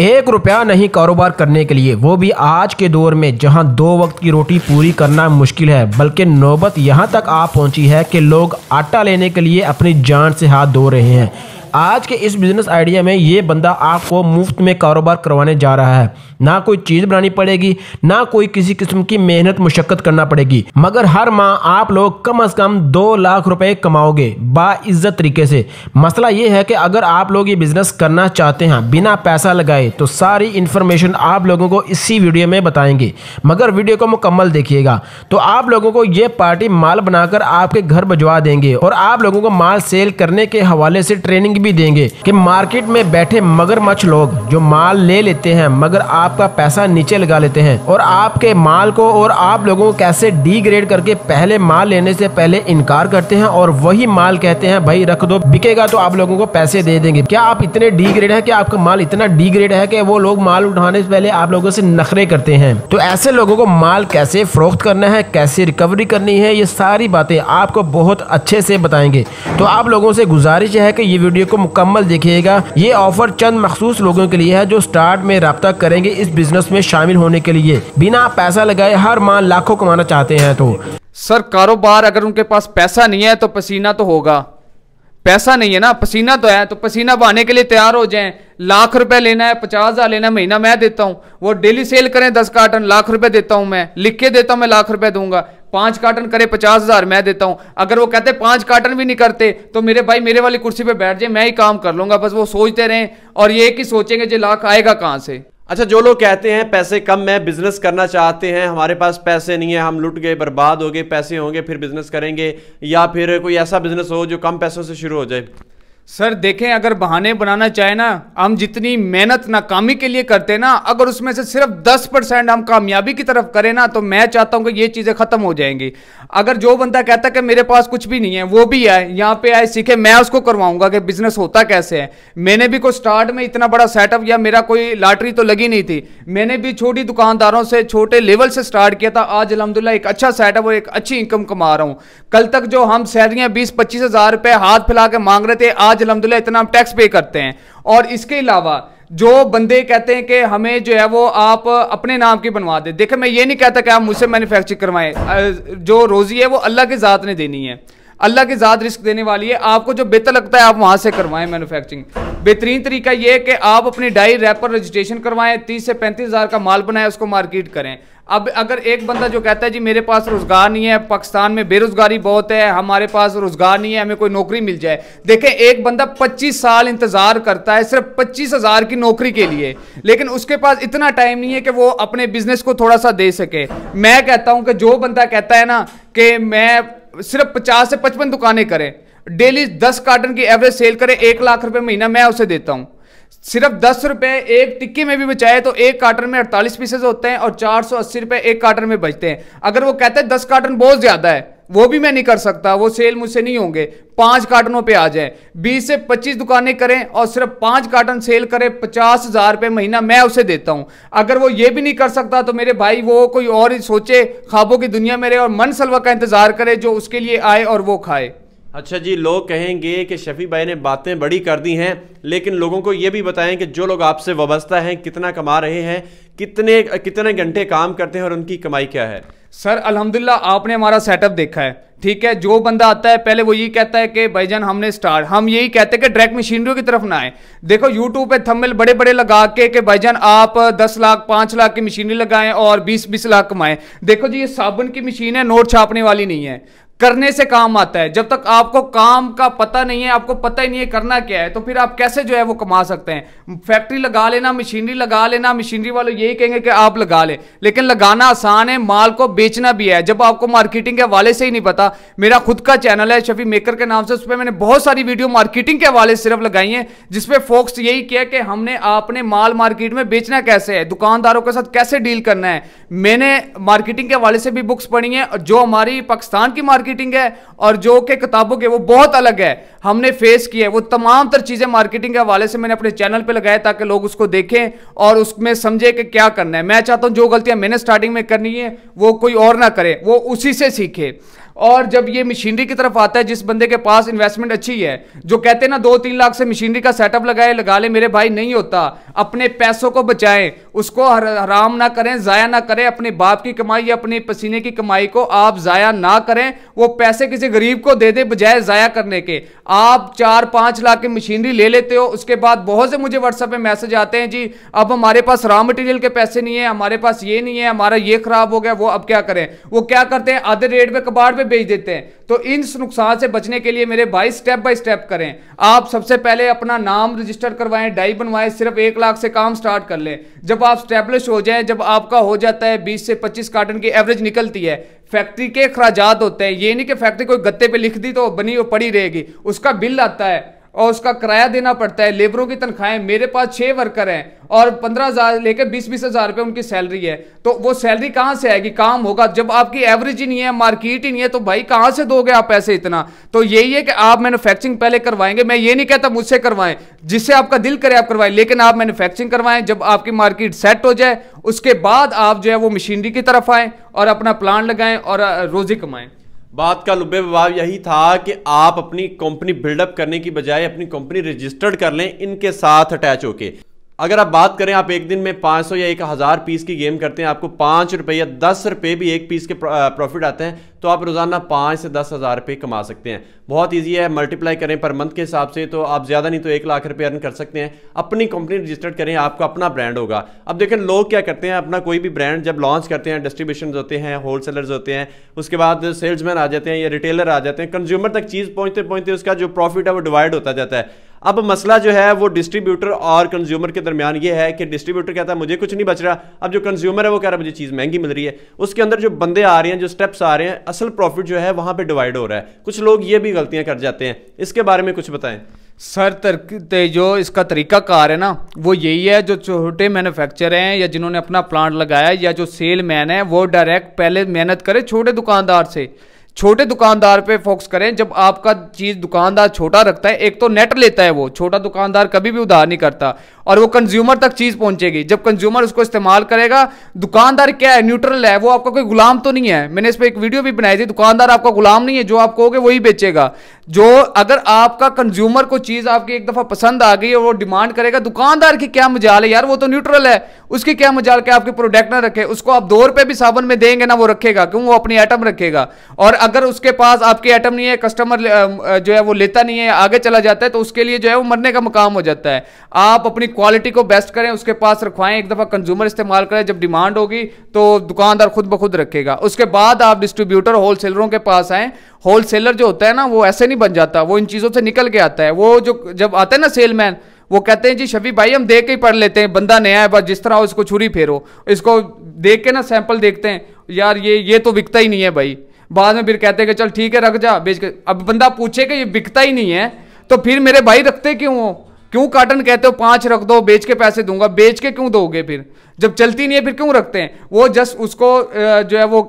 एक रुपया नहीं कारोबार करने के लिए वो भी आज के दौर में जहां दो वक्त की रोटी पूरी करना मुश्किल है बल्कि नौबत यहां तक आ पहुंची है कि लोग आटा लेने के लिए अपनी जान से हाथ धो रहे हैं आज के इस बिज़नेस आइडिया में ये बंदा आपको मुफ्त में कारोबार करवाने जा रहा है ना कोई चीज़ बनानी पड़ेगी ना कोई किसी किस्म की मेहनत मुशक्क़त करना पड़ेगी मगर हर माह आप लोग कम अज़ कम दो लाख रुपए कमाओगे बाइज्जत तरीके से मसला ये है कि अगर आप लोग ये बिज़नेस करना चाहते हैं बिना पैसा लगाए तो सारी इंफॉर्मेशन आप लोगों को इसी वीडियो में बताएंगे मगर वीडियो को मुकम्मल देखिएगा तो आप लोगों को ये पार्टी माल बनाकर आपके घर भजवा देंगे और आप लोगों को माल सेल करने के हवाले से ट्रेनिंग भी देंगे कि मार्केट में बैठे मगरमच्छ लोग जो माल ले लेते हैं मगर आप आपका पैसा नीचे लगा लेते हैं और आपके माल को और आप लोगों को कैसे डीग्रेड करके पहले माल लेने से पहले इनकार करते हैं और वही माल कहते हैं भाई रख दो बिकेगा तो आप लोगों को पैसे दे देंगे क्या आप इतने डीग्रेड है की आपका माल इतना डीग्रेड है की वो लोग माल उठाने से पहले आप लोगों से नखरे करते हैं तो ऐसे लोगों को माल कैसे फरोख्त करना है कैसे रिकवरी करनी है ये सारी बातें आपको बहुत अच्छे से बताएंगे तो आप लोगों से गुजारिश है कि ये वीडियो को मुकम्मल देखिएगा ये ऑफर चंद मखसूस लोगों के लिए है जो स्टार्ट में रबता करेंगे इस बिजनेस में शामिल होने के लिए बिना पैसा लगाए हर माह लाखों कमाना चाहते हैं तो सर कारोबार अगर उनके पास पैसा नहीं है तो पसीना तो होगा पैसा नहीं है ना पसीना तो है तो पसीना बहाने के लिए तैयार हो जाएं लाख रुपए लेना है पचास हजार लेना महीना मैं देता हूँ वो डेली सेल करें दस कार्टन लाख रुपए देता हूँ मैं लिख के देता हूँ मैं लाख रुपए दूंगा पांच कार्टन करे पचास हजार मैं देता हूँ अगर वो कहते पांच कार्टन भी नहीं करते तो मेरे भाई मेरे वाली कुर्सी पर बैठ जाए मैं ही काम कर लूंगा बस वो सोचते रहें और ये कि सोचेंगे जो लाख आएगा कहाँ से अच्छा जो लोग कहते हैं पैसे कम है बिजनेस करना चाहते हैं हमारे पास पैसे नहीं है हम लुट गए बर्बाद हो गए पैसे होंगे फिर बिजनेस करेंगे या फिर कोई ऐसा बिजनेस हो जो कम पैसों से शुरू हो जाए सर देखें अगर बहाने बनाना चाहे ना हम जितनी मेहनत नाकामी के लिए करते ना अगर उसमें से सिर्फ 10 परसेंट हम कामयाबी की तरफ करें ना तो मैं चाहता हूं कि ये चीज़ें ख़त्म हो जाएंगी अगर जो बंदा कहता है कि मेरे पास कुछ भी नहीं है वो भी आए यहाँ पे आए सीखे मैं उसको करवाऊंगा कि बिजनेस होता कैसे है मैंने भी कोई स्टार्ट में इतना बड़ा सेटअप या मेरा कोई लॉटरी तो लगी नहीं थी मैंने भी छोटी दुकानदारों से छोटे लेवल से स्टार्ट किया था आज अलहमदिल्ला एक अच्छा सेटअप और एक अच्छी इनकम कमा रहा हूँ कल तक जो हम सैलरियाँ बीस पच्चीस हज़ार रुपये हाथ फैला के मांग रहे थे आज आज अलहमदिल्ला इतना हम टैक्स पे करते हैं और इसके अलावा जो बंदे कहते हैं कि हमें जो है वो आप अपने नाम की बनवा दें देखें मैं ये नहीं कहता कि आप मुझसे मैन्युफैक्चर करवाएं जो रोज़ी है वो अल्लाह की ज़ात ने देनी है अल्लाह की ज़्यादा रिस्क देने वाली है आपको जो बेहतर लगता है आप वहाँ से करवाएं मैन्युफैक्चरिंग बेहतरीन तरीका ये है कि आप अपनी डाई रैपर रजिस्ट्रेशन करवाएं तीस से पैंतीस हज़ार का माल बनाएं उसको मार्केट करें अब अगर एक बंदा जो कहता है जी मेरे पास रोज़गार नहीं है पाकिस्तान में बेरोज़गारी बहुत है हमारे पास रोज़गार नहीं है हमें कोई नौकरी मिल जाए देखें एक बंदा 25 साल इंतज़ार करता है सिर्फ पच्चीस हज़ार की नौकरी के लिए लेकिन उसके पास इतना टाइम नहीं है कि वो अपने बिजनेस को थोड़ा सा दे सके मैं कहता हूं कि जो बंदा कहता है ना कि मैं सिर्फ पचास से पचपन दुकानें करें डेली दस कार्टन की एवरेज सेल करें एक लाख रुपये महीना मैं उसे देता हूँ सिर्फ दस रुपए एक टिक्की में भी बचाए तो एक कार्टन में अड़तालीस पीसेज होते हैं और चार सौ अस्सी रुपए एक कार्टन में बचते हैं अगर वो कहते हैं दस कार्टन बहुत ज्यादा है वो भी मैं नहीं कर सकता वो सेल मुझसे नहीं होंगे पांच कार्टनों पे आ जाए बीस से पच्चीस दुकानें करें और सिर्फ पांच कार्टन सेल करें पचास हजार रुपये महीना मैं उसे देता हूं अगर वो ये भी नहीं कर सकता तो मेरे भाई वो कोई और ही सोचे ख्वाबों की दुनिया में रहे और मन सलवा का इंतजार करे जो उसके लिए आए और वो खाए अच्छा जी लोग कहेंगे कि शफी भाई ने बातें बड़ी कर दी हैं लेकिन लोगों को ये भी बताएं कि जो लोग आपसे वाबस्ता हैं कितना कमा रहे हैं कितने कितने घंटे काम करते हैं और उनकी कमाई क्या है सर अल्हम्दुलिल्लाह आपने हमारा सेटअप देखा है ठीक है जो बंदा आता है पहले वो यही कहता है कि जान हमने स्टार्ट हम यही कहते हैं कि डायरेक्ट मशीनरी की तरफ ना आए देखो यूट्यूब पे थंबनेल बड़े बड़े लगा के कि भाईजान आप 10 लाख 5 लाख की मशीनरी लगाएं और 20 20 लाख कमाएं देखो जी ये साबुन की मशीन है नोट छापने वाली नहीं है करने से काम आता है जब तक आपको काम का पता नहीं है आपको पता ही नहीं है करना क्या है तो फिर आप कैसे जो है वो कमा सकते हैं फैक्ट्री लगा लेना मशीनरी लगा लेना मशीनरी वाले यही कहेंगे कि आप लगा ले लेकिन लगाना आसान है माल को बेचना भी है जब आपको मार्केटिंग के हवाले से ही नहीं पता मेरा खुद का चैनल है शफी मेकर के नाम से उस पर मैंने बहुत सारी वीडियो मार्केटिंग के हवाले से सिर्फ लगाई है जिसपे फोक्स यही किया कि हमने आपने माल मार्केट में बेचना कैसे है दुकानदारों के साथ कैसे डील करना है मैंने मार्केटिंग के हवाले से भी बुक्स पढ़ी है जो हमारी पाकिस्तान की मार्केट मार्केटिंग है और जो के किताबों के वो बहुत अलग है हमने फेस किया है वो तमाम तर चीज़ें मार्केटिंग के हवाले से मैंने अपने चैनल पे लगाया ताकि लोग उसको देखें और उसमें समझे कि क्या करना है मैं चाहता हूँ जो गलतियाँ मैंने स्टार्टिंग में करनी है वो कोई और ना करे वो उसी से सीखे और जब ये मशीनरी की तरफ आता है जिस बंदे के पास इन्वेस्टमेंट अच्छी है जो कहते हैं ना दो तीन लाख से मशीनरी का सेटअप लगाए लगा ले मेरे भाई नहीं होता अपने पैसों को बचाएं उसको हराम ना करें ज़ाया ना करें अपने बाप की कमाई या अपने पसीने की कमाई को आप ज़ाया ना करें वो पैसे किसी गरीब को दे दे बजाय ज़ाया करने के आप चार पाँच लाख की मशीनरी ले लेते हो उसके बाद बहुत से मुझे व्हाट्सअप में मैसेज आते हैं जी अब हमारे पास रॉ मटेरियल के पैसे नहीं है हमारे पास ये नहीं है हमारा ये खराब हो गया वो अब क्या करें वो क्या करते हैं आधे रेट में कबाड़ पे बेच देते हैं तो इन नुकसान से बचने के लिए मेरे भाई स्टेप बाय स्टेप करें आप सबसे पहले अपना नाम रजिस्टर करवाएं डाई बनवाएं सिर्फ एक लाख से काम स्टार्ट कर लें जब आप स्टेब्लिश हो जाएं जब आपका हो जाता है बीस से पच्चीस कार्टन की एवरेज निकलती है फैक्ट्री के अखराजात होते हैं ये नहीं कि फैक्ट्री कोई गत्ते पे लिख दी तो बनी और पड़ी रहेगी उसका बिल आता है और उसका किराया देना पड़ता है लेबरों की तनख्वाहें मेरे पास छः वर्कर हैं और पंद्रह हज़ार लेकर बीस बीस हज़ार रुपये उनकी सैलरी है तो वो सैलरी कहाँ से आएगी काम होगा जब आपकी एवरेज ही नहीं है मार्केट ही नहीं है तो भाई कहाँ से दोगे आप पैसे इतना तो यही है कि आप मैनुफैक्चरिंग पहले करवाएंगे मैं ये नहीं कहता मुझसे करवाएं जिससे आपका दिल करे आप करवाएं लेकिन आप मैनुफैक्चरिंग करवाएं जब आपकी मार्केट सेट हो जाए उसके बाद आप जो है वो मशीनरी की तरफ आएँ और अपना प्लान लगाएं और रोजी कमाएं बात का लुब्बे विभाव यही था कि आप अपनी कंपनी बिल्डअप करने की बजाय अपनी कंपनी रजिस्टर्ड कर लें इनके साथ अटैच होके अगर आप बात करें आप एक दिन में 500 या एक हज़ार पीस की गेम करते हैं आपको पाँच रुपये या दस रुपये भी एक पीस के प्रॉफिट आते हैं तो आप रोज़ाना पाँच से दस हज़ार रुपये कमा सकते हैं बहुत ईजी है मल्टीप्लाई करें पर मंथ के हिसाब से तो आप ज़्यादा नहीं तो एक लाख रुपये अर्न कर सकते हैं अपनी कंपनी रजिस्टर्ड करें आपका अपना ब्रांड होगा अब देखें लोग क्या करते हैं अपना कोई भी ब्रांड जब लॉन्च करते हैं डिस्ट्रीब्यूशन होते हैं होलसेलर्स होते हैं उसके बाद सेल्समैन आ जाते हैं या रिटेलर आ जाते हैं कंज्यूमर तक चीज़ पहुँचते पहुँचते उसका जो प्रॉफिट है वो डिवाइड होता जाता है अब मसला जो है वो डिस्ट्रीब्यूटर और कंज्यूमर के दरमियान ये है कि डिस्ट्रीब्यूटर कहता है मुझे कुछ नहीं बच रहा अब जो कंज्यूमर है वो कह रहा है मुझे चीज़ महंगी मिल रही है उसके अंदर जो बंदे आ रहे हैं जो स्टेप्स आ रहे हैं असल प्रॉफिट जो है वहाँ पर डिवाइड हो रहा है कुछ लोग ये भी गलतियाँ कर जाते हैं इसके बारे में कुछ बताएं सर जो इसका तरीका कार है ना वो यही है जो छोटे मैन्युफैक्चर हैं या जिन्होंने अपना प्लांट लगाया या जो सेल मैन है वो डायरेक्ट पहले मेहनत करे छोटे दुकानदार से छोटे दुकानदार पे फोकस करें जब आपका चीज़ दुकानदार छोटा रखता है एक तो नेट लेता है वो छोटा दुकानदार कभी भी उधार नहीं करता और वो कंज्यूमर तक चीज़ पहुंचेगी जब कंज्यूमर उसको इस्तेमाल करेगा दुकानदार क्या है न्यूट्रल है वो आपका कोई गुलाम तो नहीं है मैंने इस पर एक वीडियो भी बनाई थी दुकानदार आपका गुलाम नहीं है जो आप कहोगे वही बेचेगा जो अगर आपका कंज्यूमर को चीज आपकी एक दफा पसंद आ गई और वो डिमांड करेगा दुकानदार की क्या मजाल है यार वो तो न्यूट्रल है उसकी क्या मजाल क्या आपके प्रोडक्ट ना रखे उसको आप दो रुपए भी साबुन में देंगे ना वो रखेगा क्यों वो अपनी आइटम रखेगा और अगर उसके पास आपकी आइटम नहीं है कस्टमर जो है वो लेता नहीं है आगे चला जाता है तो उसके लिए जो है वो मरने का मुकाम हो जाता है आप अपनी क्वालिटी को बेस्ट करें उसके पास रखवाएं एक दफा कंज्यूमर इस्तेमाल करें जब डिमांड होगी तो दुकानदार खुद ब खुद रखेगा उसके बाद आप डिस्ट्रीब्यूटर होलसेलरों के पास आए होलसेलर जो होता है ना वो ऐसे नहीं नहीं बन जाता वो इन चीज़ों से निकल के आता है वो जो जब आता है ना सेलमैन वो कहते हैं जी शफी भाई हम देख के ही पढ़ लेते हैं बंदा नया है बस जिस तरह हो इसको छुरी फेरो इसको देख के ना सैंपल देखते हैं यार ये ये तो बिकता ही नहीं है भाई बाद में फिर कहते हैं कि चल ठीक है रख जा बेच के अब बंदा पूछे कि ये बिकता ही नहीं है तो फिर मेरे भाई रखते क्यों हो क्यों कार्टन कहते हो पाँच रख दो बेच के पैसे दूंगा बेच के क्यों दोगे फिर जब चलती नहीं है फिर क्यों रखते हैं वो जस्ट उसको जो है वो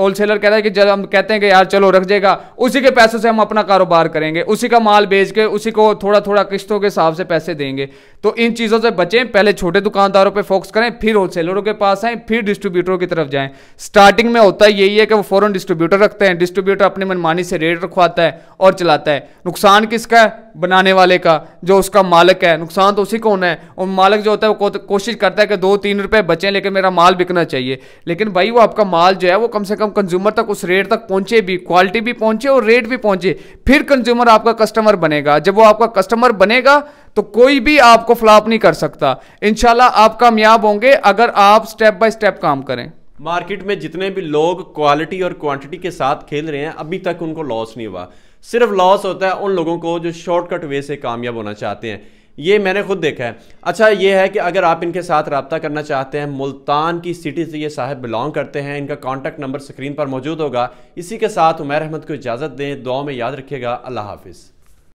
होल सेलर कह रहा है कि जब हम कहते हैं कि यार चलो रख जाएगा उसी के पैसों से हम अपना कारोबार करेंगे उसी का माल बेच के उसी को थोड़ा थोड़ा किस्तों के हिसाब से पैसे देंगे तो इन चीज़ों से बचें पहले छोटे दुकानदारों पर फोकस करें फिर होलसेलरों के पास आएँ फिर डिस्ट्रीब्यूटरों की तरफ जाएँ स्टार्टिंग में होता यही है कि वो फ़ौरन डिस्ट्रीब्यूटर रखते हैं डिस्ट्रीब्यूटर अपनी मनमानी से रेट रखवाता है और चलाता है नुकसान किसका है बनाने वाले का जो उसका मालिक है नुकसान तो उसी को होना है और मालिक जो होता है वो कोशिश करता है कि दो तीन रुपए बचे हैं लेकिन मेरा माल बिकना चाहिए लेकिन भाई वो आपका माल जो है वो कम से कम कंज्यूमर तक उस रेट तक पहुंचे भी क्वालिटी भी पहुंचे और रेट भी पहुंचे फिर कंज्यूमर आपका कस्टमर बनेगा जब वो आपका कस्टमर बनेगा तो कोई भी आपको फ्लॉप नहीं कर सकता इनशाला आप कामयाब होंगे अगर आप स्टेप बाय स्टेप काम करें मार्केट में जितने भी लोग क्वालिटी और क्वांटिटी के साथ खेल रहे हैं अभी तक उनको लॉस नहीं हुआ सिर्फ लॉस होता है उन लोगों को जो शॉर्टकट वे से कामयाब होना चाहते हैं ये मैंने खुद देखा है अच्छा ये है कि अगर आप इनके साथ रबता करना चाहते हैं मुल्तान की सिटी से ये साहब बिलोंग करते हैं इनका कॉन्टैक्ट नंबर स्क्रीन पर मौजूद होगा इसी के साथ उमैर अहमद को इजाज़त दें दुआ में याद रखिएगा अल्लाह हाफिज़